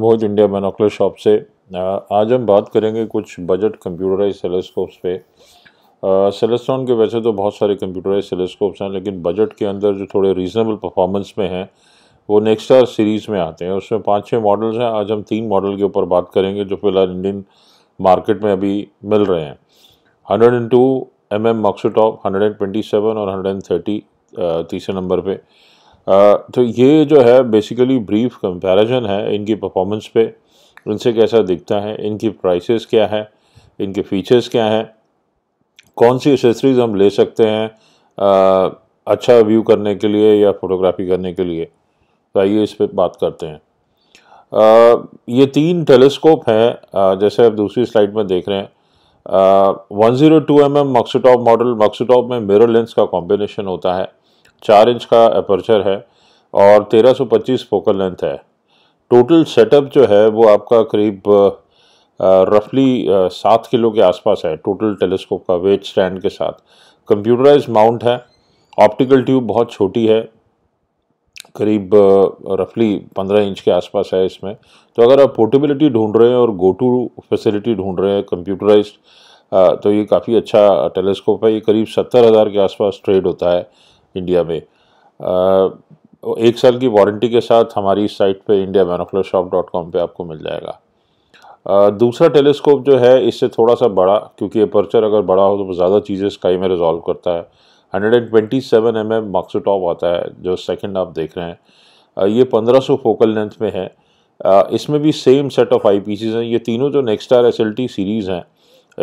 भोज India बेनोकुलर shop से आज हम बात करेंगे कुछ बजट कंप्यूटराइज सेलेस्कोप्स पे सेलेस्ट्रॉन के वैसे तो बहुत सारे कंप्यूटराइज सेलेस्कोप्स हैं लेकिन बजट के अंदर जो थोड़े रीज़नेबल परफॉर्मेंस में हैं वो नेक्स्टार सीरीज़ में आते हैं उसमें पाँच छः मॉडल्स हैं आज हम तीन मॉडल के ऊपर बात करेंगे जो फिलहाल इंडियन मार्केट में अभी मिल रहे हैं hundred and two M M Maksutov hundred and twenty seven और हंड्रेड एंड थर्टी तीसरे नंबर पर तो ये जो है बेसिकली ब्रीफ कंपैरिजन है इनकी परफॉर्मेंस पे इनसे कैसा दिखता है इनकी प्राइसेस क्या है इनके फीचर्स क्या हैं कौन सी एसेसरीज हम ले सकते हैं आ, अच्छा व्यू करने के लिए या फोटोग्राफी करने के लिए तो आइए इस पर बात करते हैं आ, ये तीन टेलीस्कोप हैं जैसे आप दूसरी स्लाइड में देख रहे हैं one zero two M M model Maksutov में मिरर लेंस का कॉम्बिनेशन होता है चार इंच का अपर्चर है और 1325 फोकल लेंथ है टोटल सेटअप जो है वो आपका करीब रफली सात किलो के आसपास है टोटल टेलीस्कोप का वेट स्टैंड के साथ कंप्यूटराइज माउंट है ऑप्टिकल ट्यूब बहुत छोटी है करीब रफली पंद्रह इंच के आसपास है इसमें तो अगर आप पोर्टेबिलिटी ढूंढ रहे हैं और गो टू फैसिलिटी ढूंढ रहे हैं कंप्यूटराइज तो ये काफ़ी अच्छा टेलीस्कोप है ये करीब सत्तर हज़ार के आसपास ट्रेड होता है इंडिया में एक साल की वारंटी के साथ हमारी साइट पे India binocular shop dot com पर आपको मिल जाएगा दूसरा टेलीस्कोप जो है इससे थोड़ा सा बड़ा क्योंकि अपर्चर अगर बड़ा हो तो ज़्यादा चीज़ें स्काई में रिजॉल्व करता है 127 एम एम मार्क्सोटॉप आता है जो सेकंड आप देख रहे हैं ये 1500 फोकल लेंथ में है इसमें भी same set of eyepieces हैं ये तीनों जो नेक्स्टार एस एल सीरीज़ हैं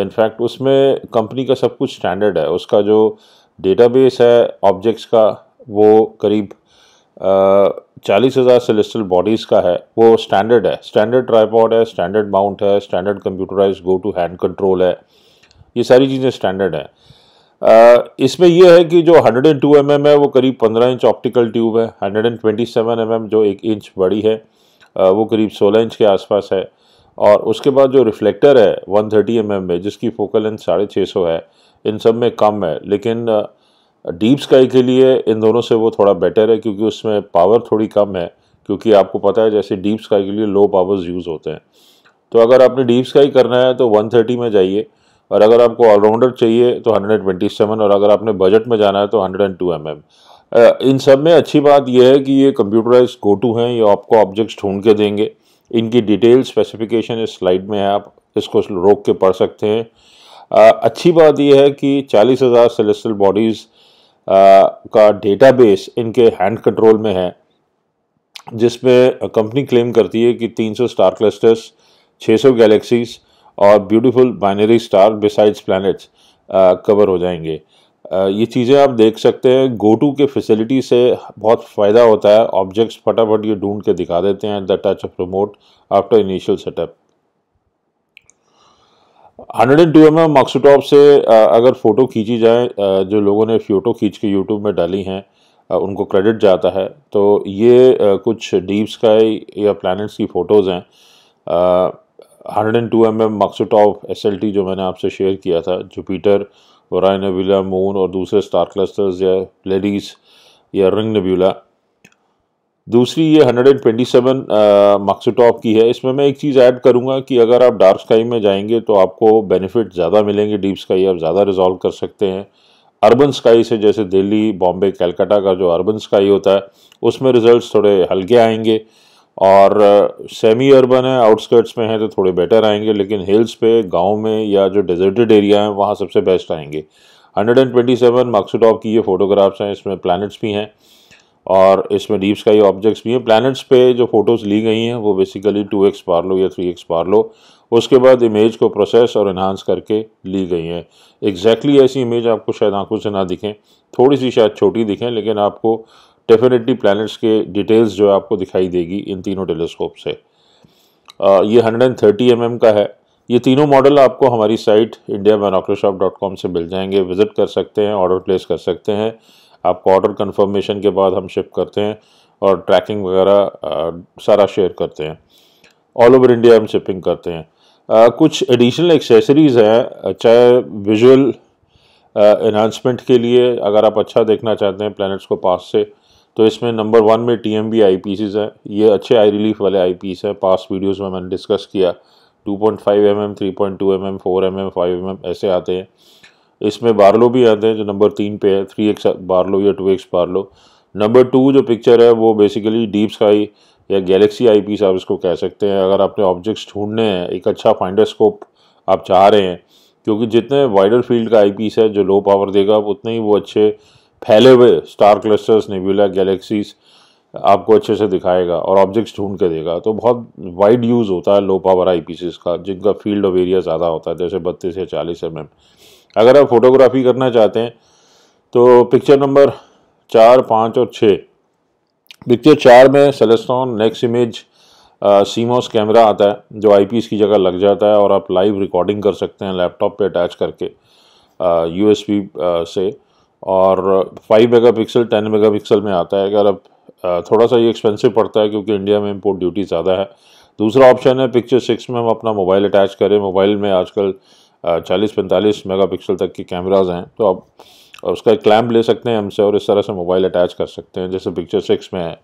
इनफैक्ट उसमें कंपनी का सब कुछ स्टैंडर्ड है उसका जो डेटाबेस है ऑब्जेक्ट्स का वो करीब चालीस हज़ार सेलेस्टल बॉडीज़ का है वो स्टैंडर्ड है स्टैंडर्ड ट्राईपॉड है स्टैंडर्ड माउंट है standard computerised go to hand control है ये सारी चीज़ें स्टैंडर्ड हैं इसमें यह है कि जो 102 एम mm है वो करीब 15 इंच ऑप्टिकल ट्यूब है 127 एम mm जो एक इंच बड़ी है वो करीब 16 इंच के आसपास है और उसके बाद जो रिफ्लेक्टर है 130 एम mm में जिसकी फोकल लेंथ साढ़े छः सौ है इन सब में कम है लेकिन डीप स्काई के लिए इन दोनों से वो थोड़ा बेटर है क्योंकि उसमें पावर थोड़ी कम है क्योंकि आपको पता है जैसे डीप स्काई के लिए लो पावर्स यूज़ होते हैं तो अगर आपने डीप स्काई करना है तो 130 में जाइए और अगर आपको ऑलराउंडर चाहिए तो 127 और अगर आपने बजट में जाना है तो 102 एम mm इन सब में अच्छी बात यह है कि ये कंप्यूटराइज गो टू हैं ये आपको ऑब्जेक्ट्स ढूंढ के देंगे इनकी डिटेल स्पेसिफिकेशन इस स्लाइड में है आप इसको रोक के पढ़ सकते हैं अच्छी बात यह है कि चालीस हज़ार बॉडीज़ का डेटाबेस इनके हैंड कंट्रोल में है जिसमें कंपनी क्लेम करती है कि 300 स्टार क्लस्टर्स 600 गैलेक्सीज और beautiful binary star besides planets cover हो जाएंगे आ, ये चीज़ें आप देख सकते हैं गो टू के फैसिलिटी से बहुत फ़ायदा होता है ऑब्जेक्ट्स फटाफट ये ढूंढ के दिखा देते हैं the touch of remote after initial setup hundred and two M M Maksutov से अगर फ़ोटो खींची जाए जो लोगों ने फ़ोटो खींच के यूट्यूब में डाली हैं उनको क्रेडिट जाता है तो ये कुछ डीप स्काई या प्लैनेट्स की फ़ोटोज़ हैं hundred and two M M Maksutov S L T जो मैंने आपसे शेयर किया था जुपीटर और नबीला मून और दूसरे स्टार क्लस्टर्स या लेडीज़ या रिंग नबीला दूसरी ये 127 मार्क्सटॉप की है इसमें मैं एक चीज़ ऐड करूँगा कि अगर आप डार्क स्काई में जाएंगे तो आपको बेनिफिट ज़्यादा मिलेंगे डीप स्काई आप ज़्यादा रिजॉल्व कर सकते हैं अर्बन स्काई से जैसे दिल्ली बॉम्बे कैलकाटा का जो अर्बन स्काई होता है उसमें रिजल्ट थोड़े हल्के आएंगे और सेमी अर्बन है आउटस्कर्ट्स में है तो थोड़े बेटर आएंगे लेकिन हिल्स पे गांव में या जो डेजर्टेड एरिया हैं वहाँ सबसे बेस्ट आएंगे 127 मार्क्सटॉप की ये फ़ोटोग्राफ्स हैं इसमें प्लैनेट्स भी हैं और इसमें डीप स्काई ऑब्जेक्ट्स भी हैं प्लैनेट्स पे जो फ़ोटोज़ ली गई हैं वो basically two X Barlow या थ्री एक्स पार लो उसके बाद इमेज को प्रोसेस और इन्हांस करके ली गई हैं एग्जैक्टली exactly ऐसी इमेज आपको शायद आंखों से ना दिखें थोड़ी सी शायद छोटी दिखें लेकिन आपको डेफिनेटली प्लानट्स के डिटेल्स जो है आपको दिखाई देगी इन तीनों टेलीस्कोप से आ, ये hundred and thirty M M का है ये तीनों मॉडल आपको हमारी साइट इंडिया से मिल जाएंगे विज़िट कर सकते हैं ऑर्डर प्लेस कर सकते हैं आपको ऑर्डर कंफर्मेशन के बाद हम शिप करते हैं और ट्रैकिंग वगैरह सारा शेयर करते हैं ऑल ओवर इंडिया हम शिपिंग करते हैं आ, कुछ एडिशनल एक्सेसरीज़ हैं चाहे विजुअल इन्हांसमेंट के लिए अगर आप अच्छा देखना चाहते हैं प्लैनेट्स को पास से तो इसमें नंबर वन में T M B eyepieces हैं ये अच्छे आई रिलीफ वाले आई पीस हैं पास वीडियोज़ में मैंने डिस्कस किया two point five M M three point two M M four M M five M M ऐसे आते हैं इसमें बारलो भी आते हैं जो नंबर तीन पे है थ्री एक्स बारलो या two X Barlow number two जो पिक्चर है वो बेसिकली डीप स्काई या गैलेक्सी आई पीस आप इसको कह सकते हैं अगर आपने ऑब्जेक्ट्स ढूंढने हैं एक अच्छा फाइंडर स्कोप आप चाह रहे हैं क्योंकि जितने वाइडर फील्ड का पीस है जो लो पावर देगा उतने ही वो अच्छे फैले हुए स्टार क्लस्टर्स नेबुला गैलेक्सीज आपको अच्छे से दिखाएगा और ऑब्जेक्ट्स ढूंढ के देगा तो बहुत वाइड यूज़ होता है लो पावर आई का जिनका फील्ड ऑफ एरिया ज़्यादा होता है जैसे बत्तीस या चालीस एम mm। अगर आप फोटोग्राफी करना चाहते हैं तो पिक्चर नंबर चार पाँच और छः पिक्चर चार में Celestron NexImage CMOS camera आता है जो आईपीएस की जगह लग जाता है और आप लाइव रिकॉर्डिंग कर सकते हैं लैपटॉप पे अटैच करके यूएसबी से और 5 मेगापिक्सल 10 मेगापिक्सल में आता है अगर आप थोड़ा सा ये एक्सपेंसिव पड़ता है क्योंकि इंडिया में इम्पोर्ट ड्यूटी ज़्यादा है दूसरा ऑप्शन है पिक्चर सिक्स में हम अपना मोबाइल अटैच करें मोबाइल में आजकल चालीस पैंतालीस मेगापिक्सल तक के कैमराज हैं तो आप उसका एक क्लैम्प ले सकते हैं हमसे और इस तरह से मोबाइल अटैच कर सकते हैं जैसे पिक्चर सिक्स में है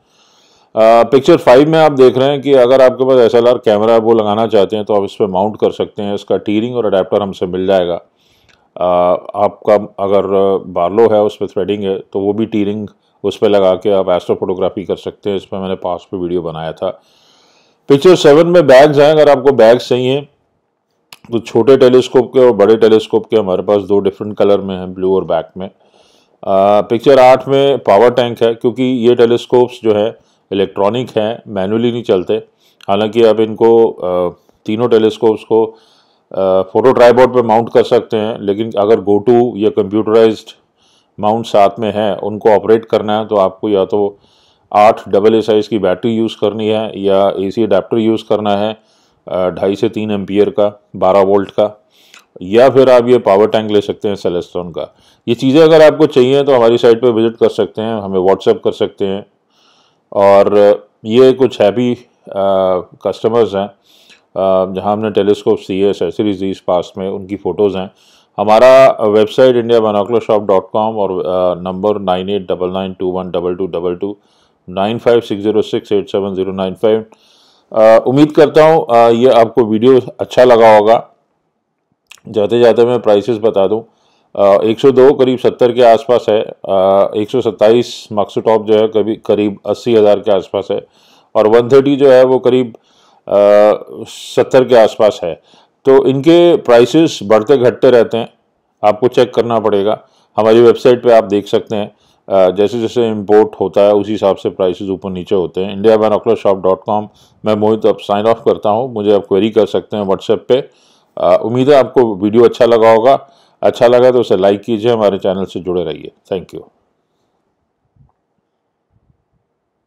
पिक्चर फाइव में आप देख रहे हैं कि अगर आपके पास एस कैमरा वो लगाना चाहते हैं तो आप इस पर माउंट कर सकते हैं इसका टीरिंग और अडेप्टर हमसे मिल जाएगा आ, आपका अगर बार्लो है उस पर थ्रेडिंग है तो वो भी टीरिंग उस पर लगा के आप एस्ट्रो फोटोग्राफी कर सकते हैं इस पर मैंने पास पे वीडियो बनाया था पिक्चर सेवन में बैग्स हैं अगर आपको बैग्स चाहिए तो छोटे टेलीस्कोप के और बड़े टेलीस्कोप के हमारे पास दो डिफरेंट कलर में हैं ब्लू और ब्लैक में आ, पिक्चर आठ में पावर टैंक है क्योंकि ये टेलीस्कोप्स जो है इलेक्ट्रॉनिक हैं मैनुअली नहीं चलते हालांकि आप इनको आ, तीनों टेलीस्कोप्स को फ़ोटो ट्राईबोर्ड पर माउंट कर सकते हैं लेकिन अगर गो टू या कंप्यूटराइज माउंट साथ में है उनको ऑपरेट करना है तो आपको या तो आठ डबल ए साइज़ की बैटरी यूज़ करनी है या एसी सी यूज़ करना है ढाई से तीन एम्पियर का बारह वोल्ट का या फिर आप ये पावर टैंक ले सकते हैं सेलेस्टोन का ये चीज़ें अगर आपको चाहिए तो हमारी साइट पर विज़िट कर सकते हैं हमें व्हाट्सएप कर सकते हैं और ये कुछ हैप्पी कस्टमर्स हैं जहाँ हमने टेलीस्कोप सी है एसेसरीज दी इस पास में उनकी फ़ोटोज़ हैं हमारा website India binocular shop dot com और number nine eight double nine two one double two double two nine five six zero six eight seven zero nine five उम्मीद करता हूँ ये आपको वीडियो अच्छा लगा होगा जाते जाते मैं प्राइसेस बता दूँ एक सौ दो करीब सत्तर के आसपास है एक सौ सत्ताईस माक्सो टॉप जो है कभी करीब अस्सी हज़ार के आसपास है और वन थर्टी जो है वो करीब सत्तर के आसपास है तो इनके प्राइसेस बढ़ते घटते रहते हैं आपको चेक करना पड़ेगा हमारी वेबसाइट पे आप देख सकते हैं जैसे जैसे इम्पोर्ट होता है उसी हिसाब से प्राइसेस ऊपर नीचे होते हैं India binocular shop dot com मैं मोहित अब साइन ऑफ करता हूँ मुझे आप क्वेरी कर सकते हैं व्हाट्सएप पे उम्मीद है आपको वीडियो अच्छा लगा होगा अच्छा लगा तो उसे लाइक कीजिए हमारे चैनल से जुड़े रहिए थैंक यू